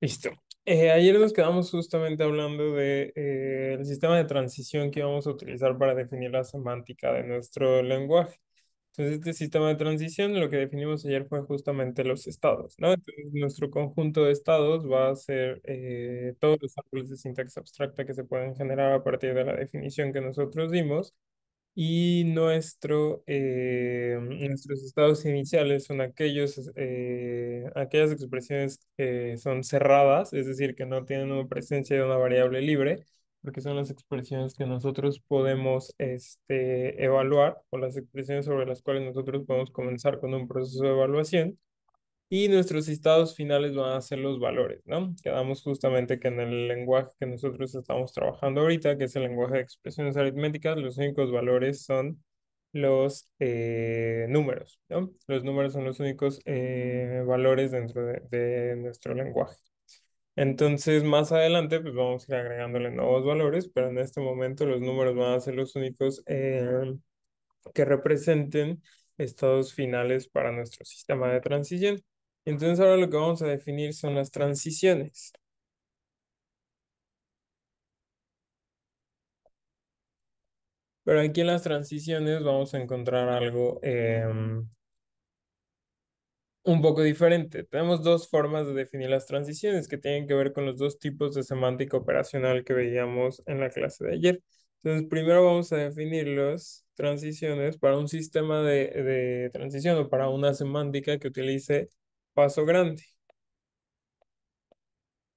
Listo. Eh, ayer nos quedamos justamente hablando del eh, sistema de transición que vamos a utilizar para definir la semántica de nuestro lenguaje. Entonces, este sistema de transición, lo que definimos ayer fue justamente los estados, nuestro conjunto de estados va a ser eh, todos los árboles de sintaxis abstracta que se pueden generar a partir de la definición que nosotros dimos y nuestro, eh, nuestros estados iniciales son aquellos, eh, aquellas expresiones que son cerradas, es decir, que no tienen presencia de una variable libre, porque son las expresiones que nosotros podemos este, evaluar o las expresiones sobre las cuales nosotros podemos comenzar con un proceso de evaluación y nuestros estados finales van a ser los valores, ¿no? Quedamos justamente que en el lenguaje que nosotros estamos trabajando ahorita, que es el lenguaje de expresiones aritméticas, los únicos valores son los eh, números, ¿no? Los números son los únicos eh, valores dentro de, nuestro lenguaje. Entonces, más adelante, pues vamos a ir agregándole nuevos valores, pero en este momento los números van a ser los únicos eh, que representen estados finales para nuestro sistema de transición. Entonces ahora lo que vamos a definir son las transiciones. Pero aquí en las transiciones vamos a encontrar algo em, un poco diferente. Tenemos dos formas de definir las transiciones que tienen que ver con los dos tipos de semántica operacional que veíamos en la clase de ayer. Entonces, primero vamos a definir las transiciones para un sistema de, de transición o para una semántica que utilice paso grande.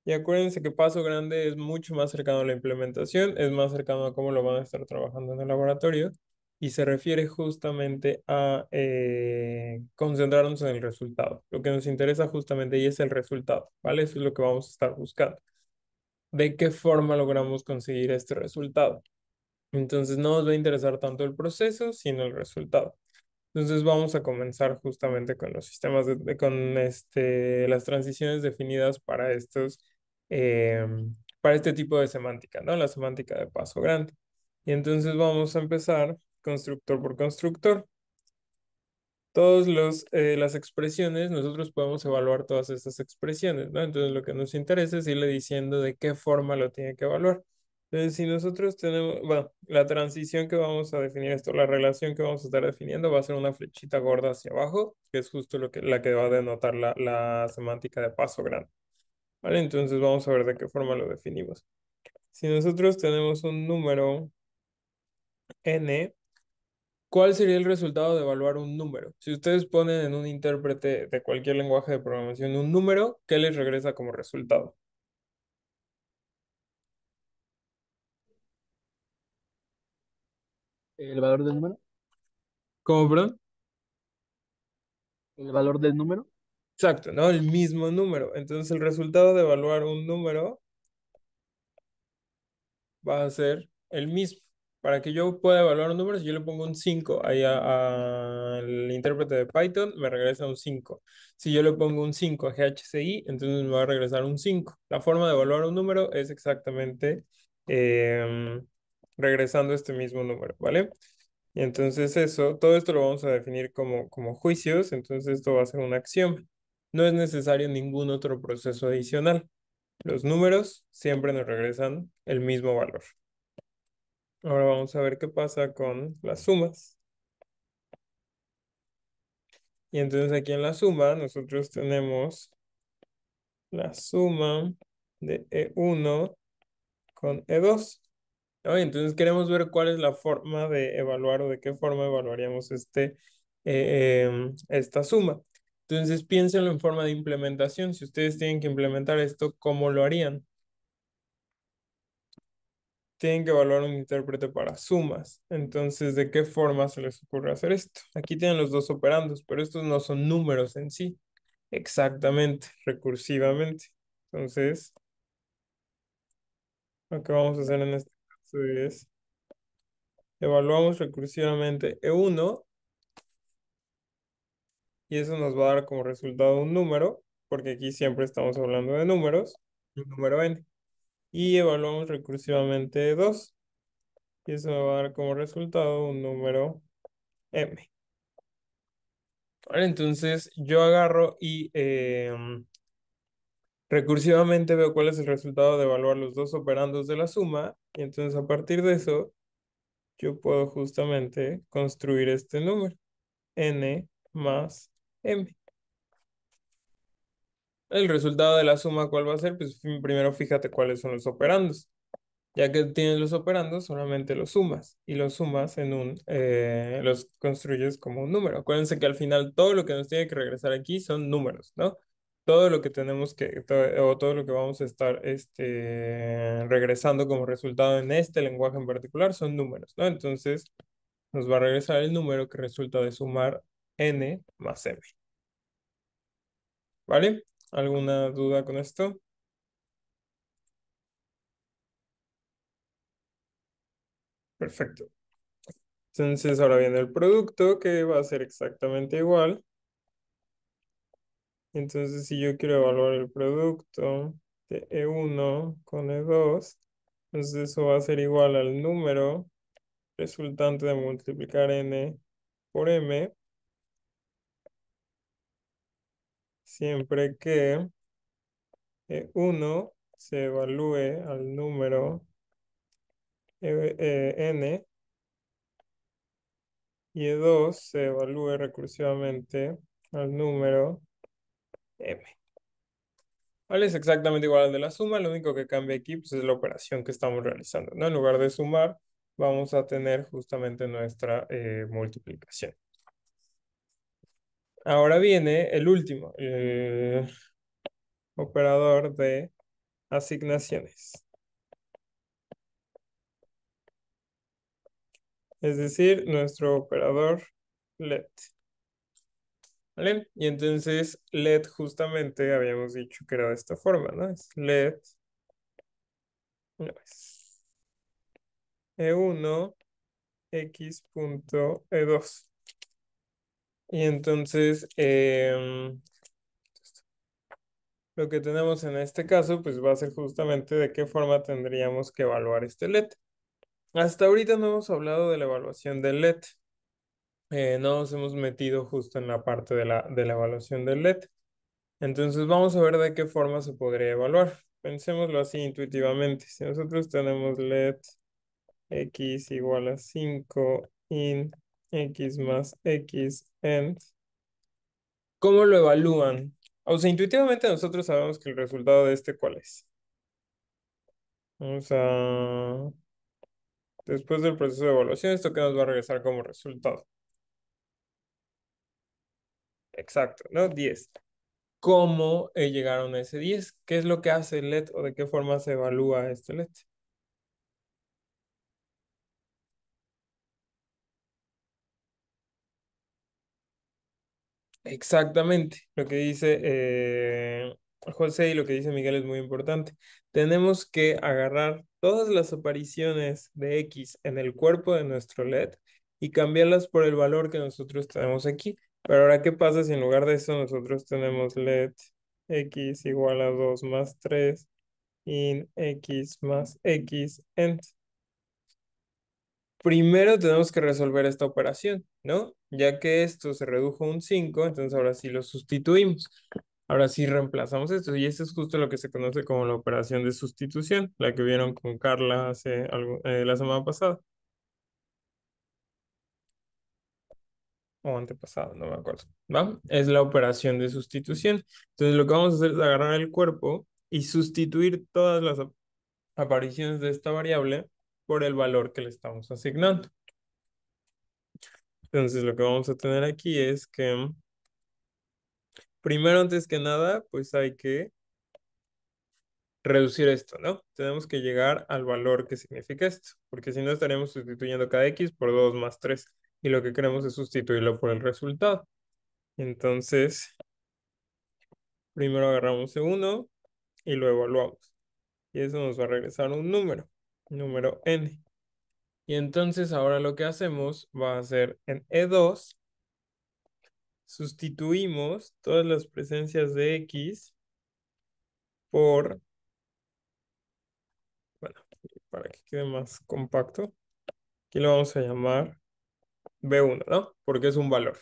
Y acuérdense que paso grande es mucho más cercano a la implementación, es más cercano a cómo lo van a estar trabajando en el laboratorio y se refiere justamente a eh, concentrarnos en el resultado. Lo que nos interesa justamente ahí es el resultado, ¿vale? Eso es lo que vamos a estar buscando. ¿De qué forma logramos conseguir este resultado? Entonces no nos va a interesar tanto el proceso, sino el resultado. Entonces vamos a comenzar justamente con los sistemas, con este, las transiciones definidas para estos, em, para este tipo de semántica, ¿no? La semántica de paso grande. Y entonces vamos a empezar constructor por constructor. Todas los, eh, las expresiones, nosotros podemos evaluar todas estas expresiones, ¿no? Entonces lo que nos interesa es irle diciendo de qué forma lo tiene que evaluar. Entonces, si nosotros tenemos, bueno, la transición que vamos a definir esto, la relación que vamos a estar definiendo va a ser una flechita gorda hacia abajo, que es justo lo que, la que va a denotar la, la semántica de paso grande. ¿Vale? Entonces vamos a ver de qué forma lo definimos. Si nosotros tenemos un número n, ¿cuál sería el resultado de evaluar un número? Si ustedes ponen en un intérprete de cualquier lenguaje de programación un número, ¿qué les regresa como resultado? El valor del número. ¿Cómo, El valor del número. Exacto, ¿no? El mismo número. Entonces el resultado de evaluar un número va a ser el mismo. Para que yo pueda evaluar un número, si yo le pongo un 5 ahí al intérprete de Python, me regresa un 5. Si yo le pongo un 5 a GHCI, entonces me va a regresar un 5. La forma de evaluar un número es exactamente em, regresando este mismo número, ¿vale? Y entonces eso, todo esto lo vamos a definir como, como juicios, entonces esto va a ser una acción. No es necesario ningún otro proceso adicional. Los números siempre nos regresan el mismo valor. Ahora vamos a ver qué pasa con las sumas. Y entonces aquí en la suma nosotros tenemos la suma de E1 con E2 entonces queremos ver cuál es la forma de evaluar o de qué forma evaluaríamos este, eh, em, esta suma. Entonces piénsenlo en forma de implementación. Si ustedes tienen que implementar esto, ¿cómo lo harían? Tienen que evaluar un intérprete para sumas. Entonces, ¿de qué forma se les ocurre hacer esto? Aquí tienen los dos operandos, pero estos no son números en sí. Exactamente, recursivamente. Entonces, lo que vamos a hacer en este entonces es. Evaluamos recursivamente E1 y eso nos va a dar como resultado un número, porque aquí siempre estamos hablando de números, un número n. Y evaluamos recursivamente 2, e y eso nos va a dar como resultado un número m. entonces yo agarro y em, Recursivamente veo cuál es el resultado de evaluar los dos operandos de la suma y entonces a partir de eso yo puedo justamente construir este número, n más m. El resultado de la suma, ¿cuál va a ser? Pues primero fíjate cuáles son los operandos. Ya que tienes los operandos, solamente los sumas. Y los sumas en un, eh, los construyes como un número. Acuérdense que al final todo lo que nos tiene que regresar aquí son números, ¿no? todo lo que tenemos que, o todo lo que vamos a estar este, regresando como resultado en este lenguaje en particular son números, ¿no? Entonces nos va a regresar el número que resulta de sumar n más m. ¿Vale? ¿Alguna duda con esto? Perfecto. Entonces ahora viene el producto que va a ser exactamente igual entonces, si yo quiero evaluar el producto de E1 con E2, entonces eso va a ser igual al número resultante de multiplicar n por m, siempre que E1 se evalúe al número e, eh, n y E2 se evalúe recursivamente al número m. ¿Vale? Es exactamente igual al de la suma, lo único que cambia aquí pues, es la operación que estamos realizando, En lugar de sumar, vamos a tener justamente nuestra eh, multiplicación. Ahora viene el último, el operador de asignaciones. Es decir, nuestro operador let. Y entonces LED justamente habíamos dicho que era de esta forma, ¿no? Es LED E1 x.e2. Y entonces em, lo que tenemos en este caso pues va a ser justamente de qué forma tendríamos que evaluar este LED. Hasta ahorita no hemos hablado de la evaluación del LED. Eh, no nos hemos metido justo en la parte de la, de la evaluación del LED. E Entonces vamos a ver de qué forma se podría evaluar. Pensémoslo así intuitivamente. Si nosotros tenemos LED e x igual a 5 in x más x end, ¿cómo lo evalúan? O sea, intuitivamente nosotros sabemos que el resultado de este cuál es. Vamos a... Después del proceso de evaluación, ¿esto qué nos va a regresar como resultado? exacto, ¿no? 10. ¿Cómo eh, llegaron a ese 10? ¿Qué es lo que hace el LED o de qué forma se evalúa este LED? Exactamente, lo que dice eh, José y lo que dice Miguel es muy importante. Tenemos que agarrar todas las apariciones de X en el cuerpo de nuestro LED y cambiarlas por el valor que nosotros tenemos aquí. Pero ahora, ¿qué pasa si en lugar de eso nosotros tenemos let x igual a 2 más 3 in x más x end? Primero tenemos que resolver esta operación, ¿no? Ya que esto se redujo a un 5, entonces ahora sí lo sustituimos. Ahora sí reemplazamos esto y esto es justo lo que se conoce como la operación de sustitución, la que vieron con Carla hace eh, la semana pasada. o antepasado, no me acuerdo, ¿va? Es la operación de sustitución. Entonces lo que vamos a hacer es agarrar el cuerpo y sustituir todas las apariciones de esta variable por el valor que le estamos asignando. Entonces lo que vamos a tener aquí es que primero antes que nada pues hay que reducir esto, ¿no? Tenemos que llegar al valor que significa esto, porque si no estaremos sustituyendo cada x por 2 más 3 y lo que queremos es sustituirlo por el resultado. Entonces, primero agarramos 1. E y lo evaluamos. Y eso nos va a regresar un número, número n. Y entonces ahora lo que hacemos va a ser en E2, sustituimos todas las presencias de X por, bueno, para que quede más compacto, aquí lo vamos a llamar B1, ¿no? Porque es un valor.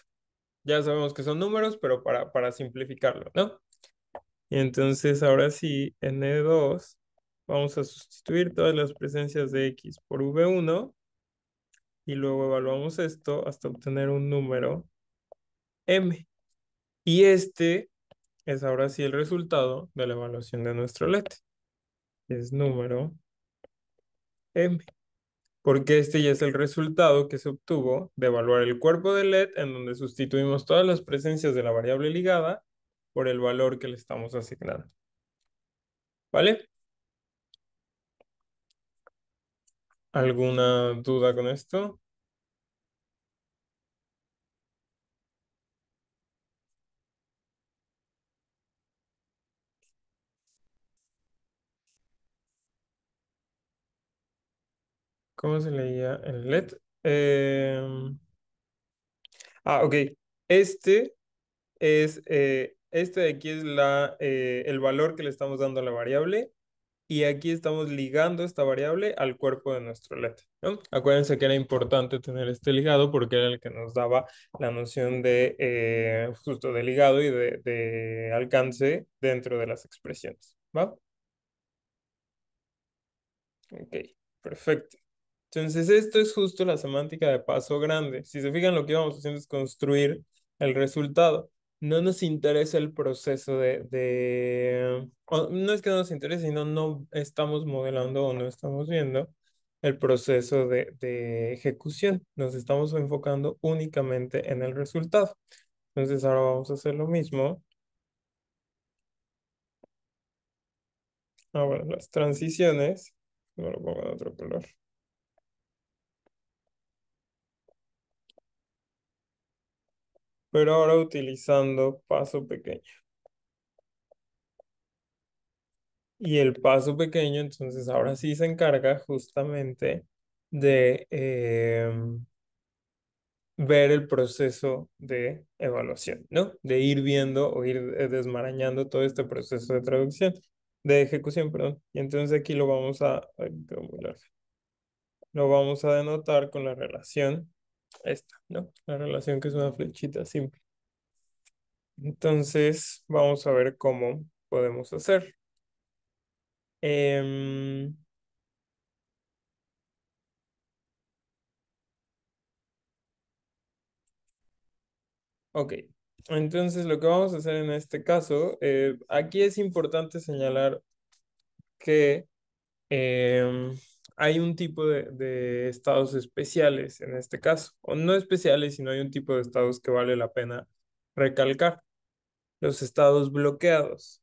Ya sabemos que son números, pero para, para simplificarlo, ¿no? Y entonces ahora sí, N2, e vamos a sustituir todas las presencias de X por V1 y luego evaluamos esto hasta obtener un número M. Y este es ahora sí el resultado de la evaluación de nuestro LED. Es número M porque este ya es el resultado que se obtuvo de evaluar el cuerpo de LED en donde sustituimos todas las presencias de la variable ligada por el valor que le estamos asignando. ¿Vale? ¿Alguna duda con esto? ¿Cómo se leía el LED? Em, ah, ok. Este es, eh, este de aquí es la, eh, el valor que le estamos dando a la variable y aquí estamos ligando esta variable al cuerpo de nuestro LED. Acuérdense que era importante tener este ligado porque era el que nos daba la noción de eh, justo de ligado y de, de, alcance dentro de las expresiones. ¿va? Ok, perfecto. Entonces, esto es justo la semántica de paso grande. Si se fijan, lo que vamos haciendo es construir el resultado. No nos interesa el proceso de... No es que no nos interese, sino no estamos modelando o no estamos viendo el proceso de, de ejecución. Nos estamos enfocando únicamente en el resultado. Entonces, ahora vamos a hacer lo mismo. Ahora, las transiciones. No lo pongo en otro color. pero ahora utilizando paso pequeño. Y el paso pequeño, entonces, ahora sí se encarga justamente de em, ver el proceso de evaluación, ¿no? De ir viendo o ir eh, desmarañando todo este proceso de traducción, de ejecución, perdón. Y entonces aquí lo vamos a, lo vamos a denotar con la relación esta, ¿no? La relación que es una flechita simple. Entonces, vamos a ver cómo podemos hacer. Em, ok, entonces lo que vamos a hacer en este caso, eh, aquí es importante señalar que em, hay un tipo de, estados especiales en este caso, o no especiales, sino hay un tipo de estados que vale la pena recalcar, los estados bloqueados.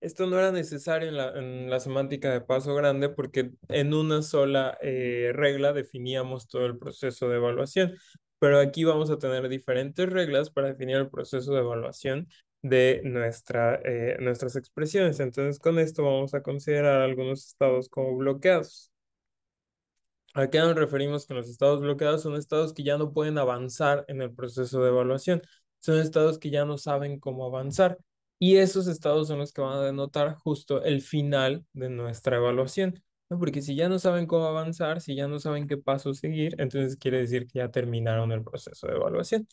Esto no era necesario en la, en la semántica de paso grande porque en una sola eh, regla definíamos todo el proceso de evaluación, pero aquí vamos a tener diferentes reglas para definir el proceso de evaluación de nuestra, eh, nuestras expresiones. Entonces, con esto vamos a considerar algunos estados como bloqueados. ¿A qué nos referimos con los estados bloqueados? Son estados que ya no pueden avanzar en el proceso de evaluación. Son estados que ya no saben cómo avanzar. Y esos estados son los que van a denotar justo el final de nuestra evaluación. ¿no? Porque si ya no saben cómo avanzar, si ya no saben qué paso seguir, entonces quiere decir que ya terminaron el proceso de evaluación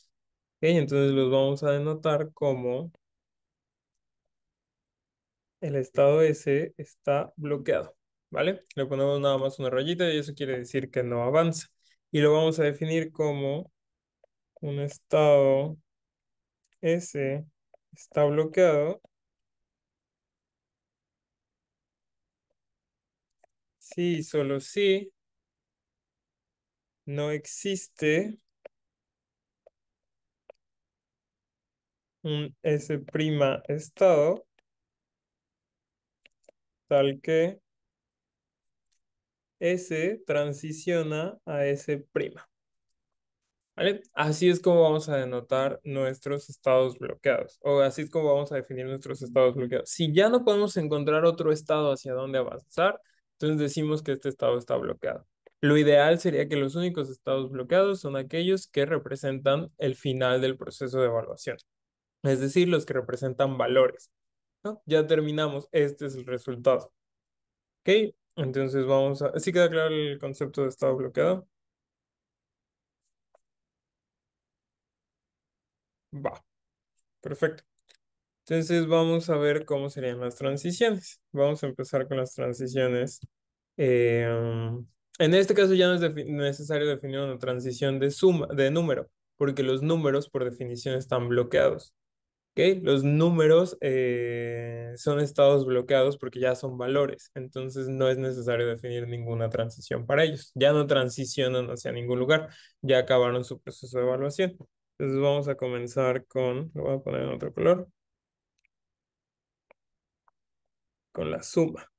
entonces los vamos a denotar como el estado S está bloqueado, ¿vale? Le ponemos nada más una rayita y eso quiere decir que no avanza. Y lo vamos a definir como un estado S está bloqueado si sí, solo si sí, no existe un S' estado, tal que S transiciona a S'. ¿Vale? Así es como vamos a denotar nuestros estados bloqueados, o así es como vamos a definir nuestros estados bloqueados. Si ya no podemos encontrar otro estado hacia dónde avanzar, entonces decimos que este estado está bloqueado. Lo ideal sería que los únicos estados bloqueados son aquellos que representan el final del proceso de evaluación es decir, los que representan valores. ¿no? Ya terminamos, este es el resultado. ¿Ok? Entonces vamos a... ¿Sí queda claro el concepto de estado bloqueado? Va. Perfecto. Entonces vamos a ver cómo serían las transiciones. Vamos a empezar con las transiciones. Eh, en este caso ya no es necesario definir una transición de suma, de número, porque los números por definición están bloqueados. Los números eh, son estados bloqueados porque ya son valores, entonces no es necesario definir ninguna transición para ellos. Ya no transicionan hacia ningún lugar, ya acabaron su proceso de evaluación. Entonces vamos a comenzar con, lo voy a poner en otro color, con la suma.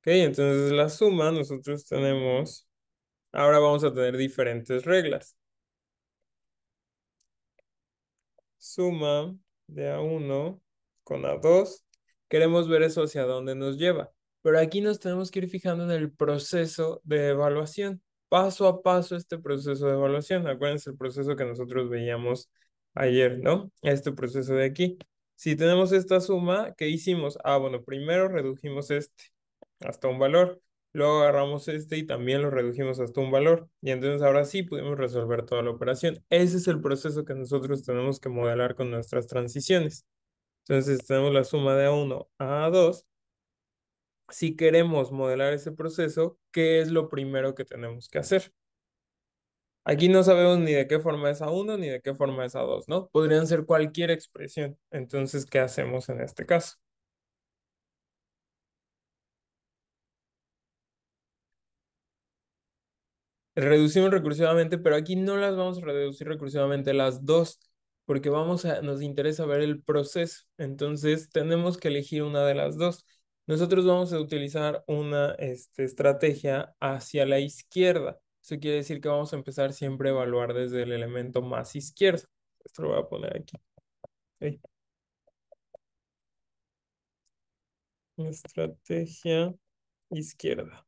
Ok, entonces la suma nosotros tenemos, ahora vamos a tener diferentes reglas. suma de a 1 con a 2. Queremos ver eso hacia dónde nos lleva. Pero aquí nos tenemos que ir fijando en el proceso de evaluación, paso a paso este proceso de evaluación. Acuérdense el proceso que nosotros veíamos ayer, ¿no? Este proceso de aquí. Si tenemos esta suma, ¿qué hicimos? Ah, bueno, primero redujimos este hasta un valor. Luego agarramos este y también lo redujimos hasta un valor. Y entonces ahora sí pudimos resolver toda la operación. Ese es el proceso que nosotros tenemos que modelar con nuestras transiciones. Entonces tenemos la suma de A1 a A2. Si queremos modelar ese proceso, ¿qué es lo primero que tenemos que hacer? Aquí no sabemos ni de qué forma es A1 ni de qué forma es A2, ¿no? Podrían ser cualquier expresión. Entonces, ¿qué hacemos en este caso? reducimos recursivamente, pero aquí no las vamos a reducir recursivamente las dos, porque vamos a, nos interesa ver el proceso. Entonces tenemos que elegir una de las dos. Nosotros vamos a utilizar una este, estrategia hacia la izquierda. Eso quiere decir que vamos a empezar siempre a evaluar desde el elemento más izquierdo. Esto lo voy a poner aquí. Estrategia izquierda.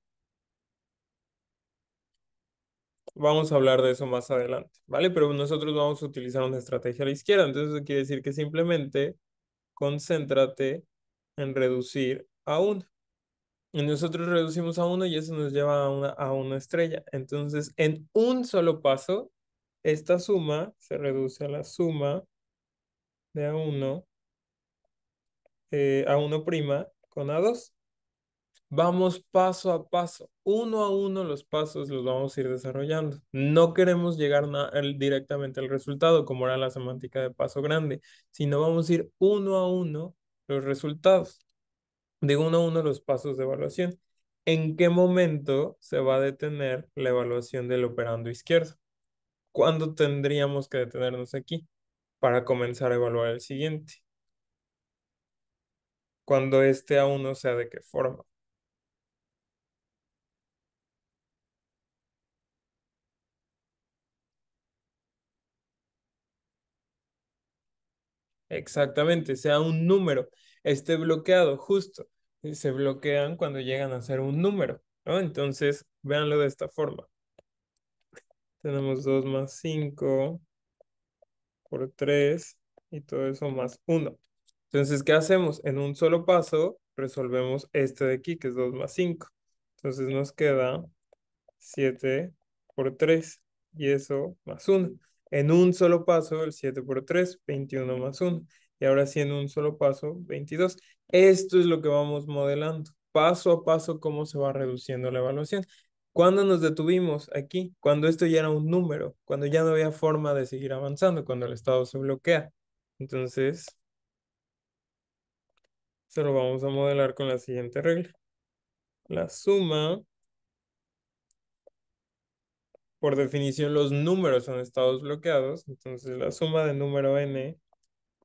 Vamos a hablar de eso más adelante, ¿vale? Pero nosotros vamos a utilizar una estrategia a la izquierda, entonces eso quiere decir que simplemente concéntrate en reducir a 1. Y nosotros reducimos a 1 y eso nos lleva a una, a una estrella. Entonces, en un solo paso, esta suma se reduce a la suma de A1 eh, a 1' con A2 vamos paso a paso, uno a uno los pasos los vamos a ir desarrollando. No queremos llegar directamente al resultado, como era la semántica de paso grande, sino vamos a ir uno a uno los resultados, de uno a uno los pasos de evaluación. ¿En qué momento se va a detener la evaluación del operando izquierdo? ¿Cuándo tendríamos que detenernos aquí para comenzar a evaluar el siguiente? Cuando este a uno sea de qué forma Exactamente, sea un número, esté bloqueado justo. se bloquean cuando llegan a ser un número, ¿no? Entonces, véanlo de esta forma. Tenemos 2 más 5 por 3 y todo eso más 1. Entonces, ¿qué hacemos? En un solo paso resolvemos este de aquí, que es 2 más 5. Entonces nos queda 7 por 3 y eso más 1. En un solo paso, el 7 por 3, 21 más 1. Y ahora sí, en un solo paso, 22. Esto es lo que vamos modelando. Paso a paso, cómo se va reduciendo la evaluación. Cuando nos detuvimos aquí? Cuando esto ya era un número, cuando ya no había forma de seguir avanzando, cuando el estado se bloquea. Entonces, se lo vamos a modelar con la siguiente regla. La suma por definición los números son estados bloqueados, entonces la suma de número n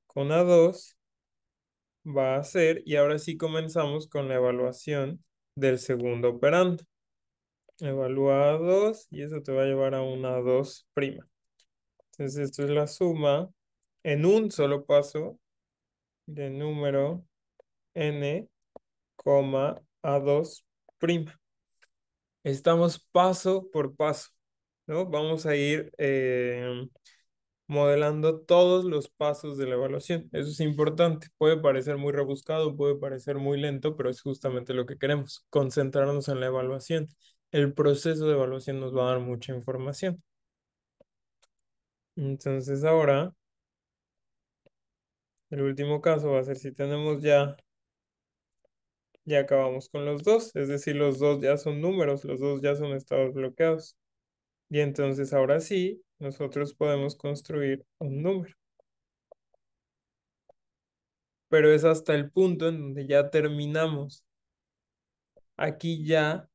con A2 va a ser, y ahora sí comenzamos con la evaluación del segundo operando. Evalúa A2 y eso te va a llevar a una A2'. Entonces esto es la suma en un solo paso de número n, A2'. Estamos paso por paso ¿no? Vamos a ir eh, modelando todos los pasos de la evaluación. Eso es importante. Puede parecer muy rebuscado, puede parecer muy lento, pero es justamente lo que queremos, concentrarnos en la evaluación. El proceso de evaluación nos va a dar mucha información. Entonces ahora, el último caso va a ser si tenemos ya ya acabamos con los dos, es decir, los dos ya son números, los dos ya son estados bloqueados. Y entonces ahora sí, nosotros podemos construir un número. Pero es hasta el punto en donde ya terminamos. Aquí ya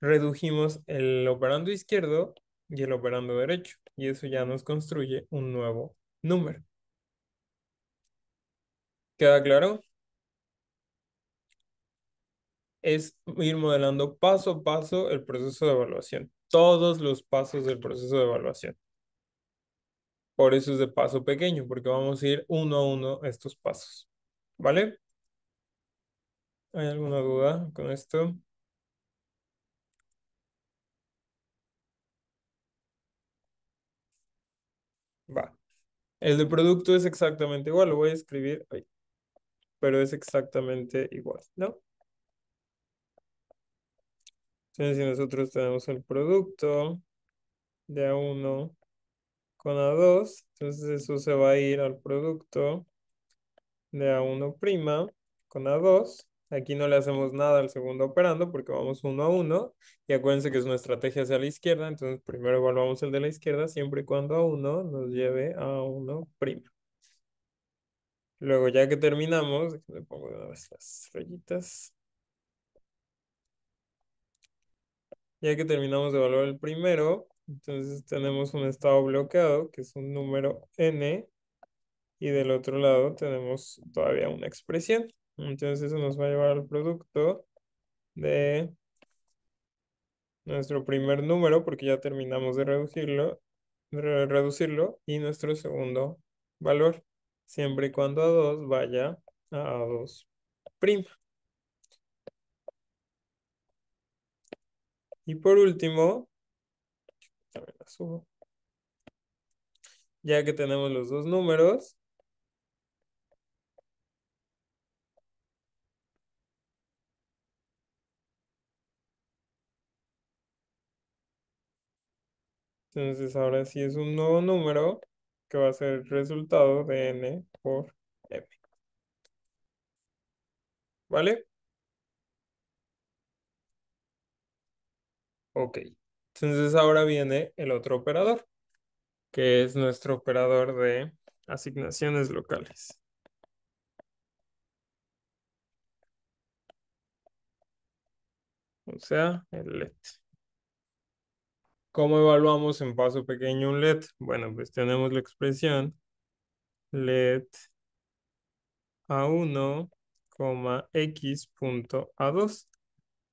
redujimos el operando izquierdo y el operando derecho. Y eso ya nos construye un nuevo número. ¿Queda claro? Es ir modelando paso a paso el proceso de evaluación todos los pasos del proceso de evaluación. Por eso es de paso pequeño, porque vamos a ir uno a uno estos pasos. ¿Vale? ¿Hay alguna duda con esto? Va. El de producto es exactamente igual, lo voy a escribir ahí. Pero es exactamente igual, ¿no? Entonces, si nosotros tenemos el producto de A1 con A2, entonces eso se va a ir al producto de A1' con A2. Aquí no le hacemos nada al segundo operando porque vamos uno a uno. Y acuérdense que es una estrategia hacia la izquierda. Entonces primero evaluamos el de la izquierda siempre y cuando A1 nos lleve a 1'. Luego ya que terminamos, le pongo de nuevo las rayitas. Ya que terminamos de evaluar el primero, entonces tenemos un estado bloqueado, que es un número n, y del otro lado tenemos todavía una expresión. Entonces eso nos va a llevar al producto de nuestro primer número, porque ya terminamos de reducirlo, reducirlo y nuestro segundo valor, siempre y cuando A2 vaya a A2'. Y por último, Ya que tenemos los dos números, Entonces ahora sí es un nuevo número que va a ser el resultado de n por m. ¿Vale? Ok. Entonces ahora viene el otro operador, que es nuestro operador de asignaciones locales. O sea, el LED. ¿Cómo evaluamos en paso pequeño un LED? Bueno, pues tenemos la expresión LED A1, X.A2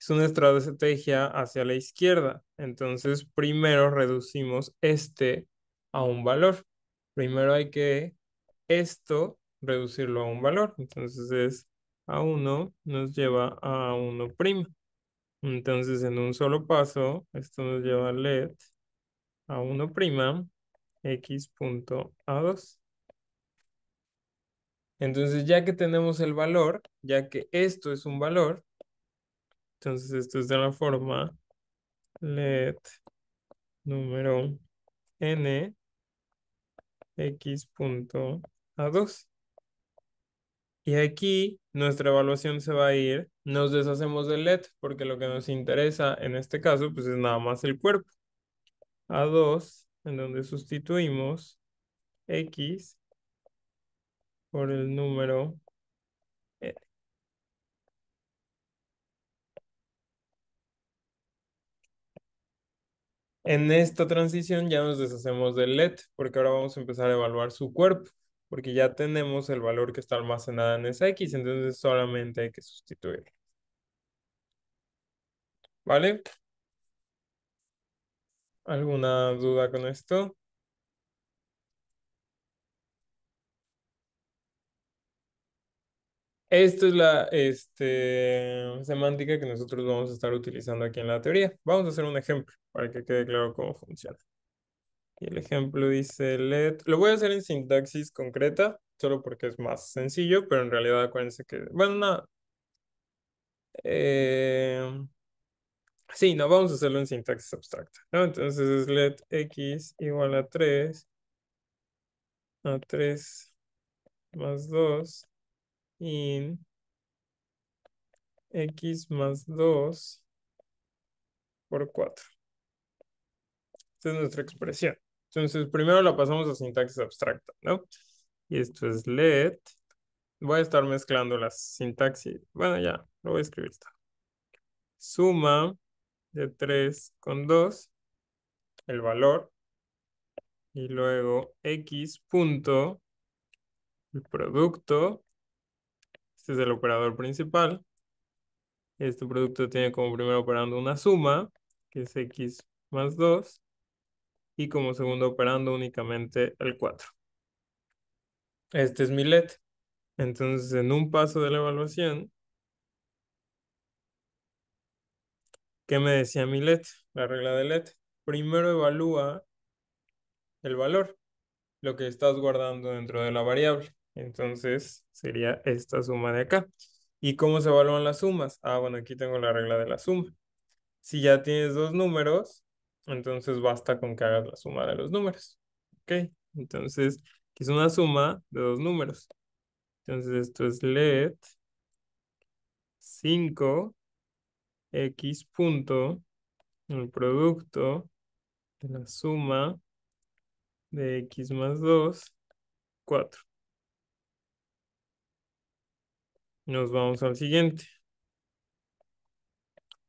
es una estrategia hacia la izquierda. Entonces, primero reducimos este a un valor. Primero hay que esto reducirlo a un valor. Entonces es a 1 nos lleva a 1 Entonces en un solo paso, esto nos lleva a led a 1 prima x punto a 2. Entonces ya que tenemos el valor, ya que esto es un valor, entonces esto es de la forma let número n x punto a 2. Y aquí nuestra evaluación se va a ir, nos deshacemos del let porque lo que nos interesa en este caso pues es nada más el cuerpo. A 2 en donde sustituimos x por el número En esta transición ya nos deshacemos del LED porque ahora vamos a empezar a evaluar su cuerpo porque ya tenemos el valor que está almacenado en esa X, entonces solamente hay que sustituirlo. ¿Vale? ¿Alguna duda con esto? Esta es la este, semántica que nosotros vamos a estar utilizando aquí en la teoría. Vamos a hacer un ejemplo para que quede claro cómo funciona. Y el ejemplo dice let. Lo voy a hacer en sintaxis concreta, solo porque es más sencillo, pero en realidad acuérdense que. Bueno, nada. Eh, sí, no, vamos a hacerlo en sintaxis abstracta. Entonces es let x igual a 3. A 3 más 2 en x más 2 por 4. Esta es nuestra expresión. Entonces, primero la pasamos a sintaxis abstracta, ¿no? Y esto es let. Voy a estar mezclando las sintaxis. Bueno, ya, lo voy a escribir. Suma de 3 con 2, el valor, y luego x punto, el producto, este es el operador principal. Este producto tiene como primer operando una suma, que es x más 2, y como segundo operando únicamente el 4. Este es mi LED. Entonces, en un paso de la evaluación, ¿qué me decía mi LED? La regla de LED. Primero evalúa el valor, lo que estás guardando dentro de la variable. Entonces sería esta suma de acá. ¿Y cómo se evalúan las sumas? Ah, bueno, aquí tengo la regla de la suma. Si ya tienes dos números, entonces basta con que hagas la suma de los números. ¿Ok? Entonces, aquí es una suma de dos números. Entonces esto es let 5 x punto el producto de la suma de x más 2, 4. Nos vamos al siguiente.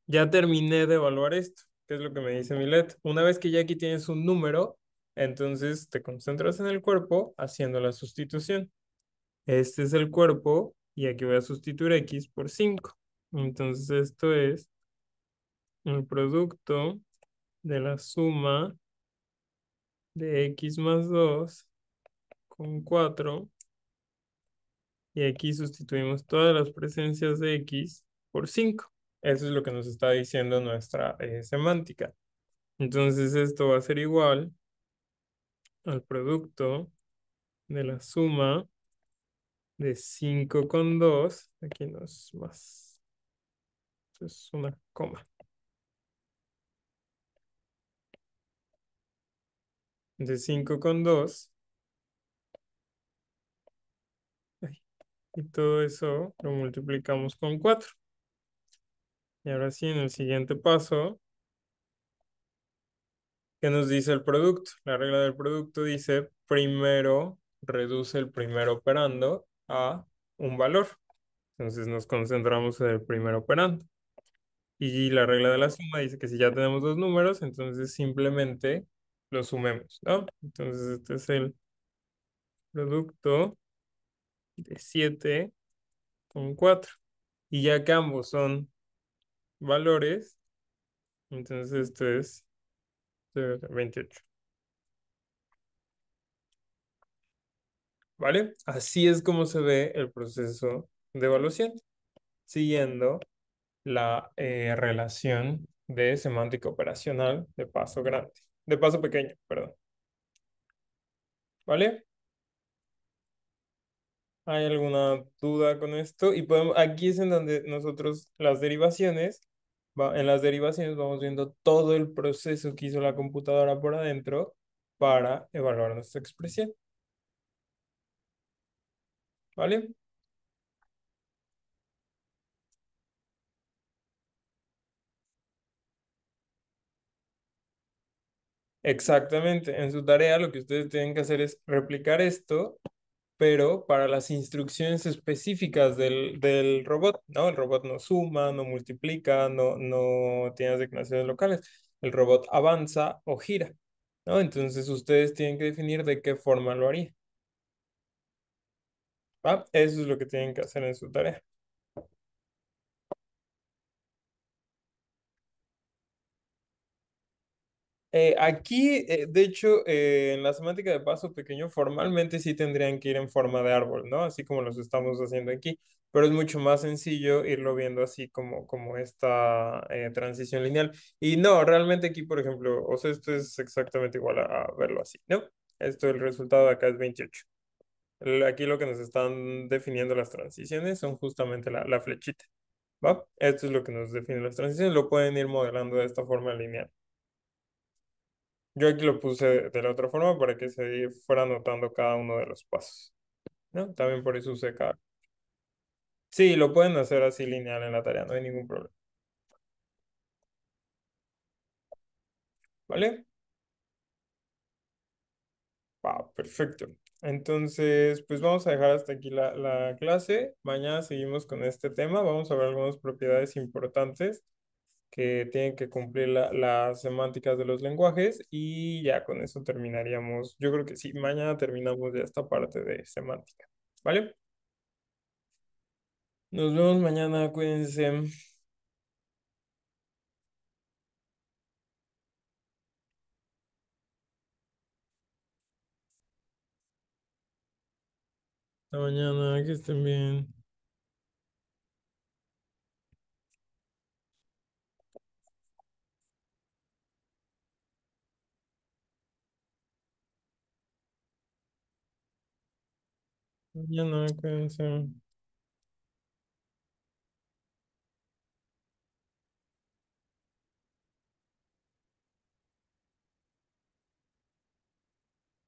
Ya terminé de evaluar esto, ¿Qué es lo que me dice Milet. Una vez que ya aquí tienes un número, entonces te concentras en el cuerpo haciendo la sustitución. Este es el cuerpo y aquí voy a sustituir X por 5. Entonces esto es el producto de la suma de X más 2 con 4 y aquí sustituimos todas las presencias de X por 5. Eso es lo que nos está diciendo nuestra eh, semántica. Entonces esto va a ser igual al producto de la suma de 5 con 2. Aquí no es más. Esto es una coma. De 5 con 2 Y todo eso lo multiplicamos con 4. Y ahora sí, en el siguiente paso, ¿qué nos dice el producto? La regla del producto dice primero reduce el primer operando a un valor. Entonces nos concentramos en el primer operando. Y la regla de la suma dice que si ya tenemos dos números, entonces simplemente los sumemos, ¿no? Entonces este es el producto de 7 con 4. Y ya que ambos son valores, entonces esto es 28. ¿Vale? Así es como se ve el proceso de evaluación, siguiendo la eh, relación de semántica operacional de paso grande, de paso pequeño, perdón. ¿Vale? hay alguna duda con esto. Y podemos, aquí es en donde nosotros las derivaciones, en las derivaciones vamos viendo todo el proceso que hizo la computadora por adentro para evaluar nuestra expresión. ¿Vale? Exactamente, en su tarea lo que ustedes tienen que hacer es replicar esto pero para las instrucciones específicas del, robot, ¿no? El robot no suma, no multiplica, no, no tiene asignaciones locales, el robot avanza o gira, ¿no? Entonces ustedes tienen que definir de qué forma lo haría. ¿Va? Eso es lo que tienen que hacer en su tarea. Eh, aquí, eh, de hecho, eh, en la semántica de paso pequeño, formalmente sí tendrían que ir en forma de árbol, ¿no? Así como los estamos haciendo aquí, pero es mucho más sencillo irlo viendo así como, como esta transición lineal. Y no, realmente aquí, por ejemplo, o sea, esto es exactamente igual a, verlo así, ¿no? Esto, el resultado de acá es 28. aquí lo que nos están definiendo las transiciones son justamente la, la flechita, ¿va? Esto es lo que nos define las transiciones, lo pueden ir modelando de esta forma lineal. Yo aquí lo puse de la otra forma para que se fuera notando cada uno de los pasos. ¿no? También por eso usé cada. Sí, lo pueden hacer así lineal en la tarea, no hay ningún problema. ¿Vale? perfecto. Entonces, pues vamos a dejar hasta aquí la, la clase. Mañana seguimos con este tema. Vamos a ver algunas propiedades importantes que tienen que cumplir las semánticas de los lenguajes y ya con eso terminaríamos. Yo creo que sí, mañana terminamos ya esta parte de semántica. ¿Vale? Nos vemos mañana, cuídense. Hasta mañana, que estén bien. no que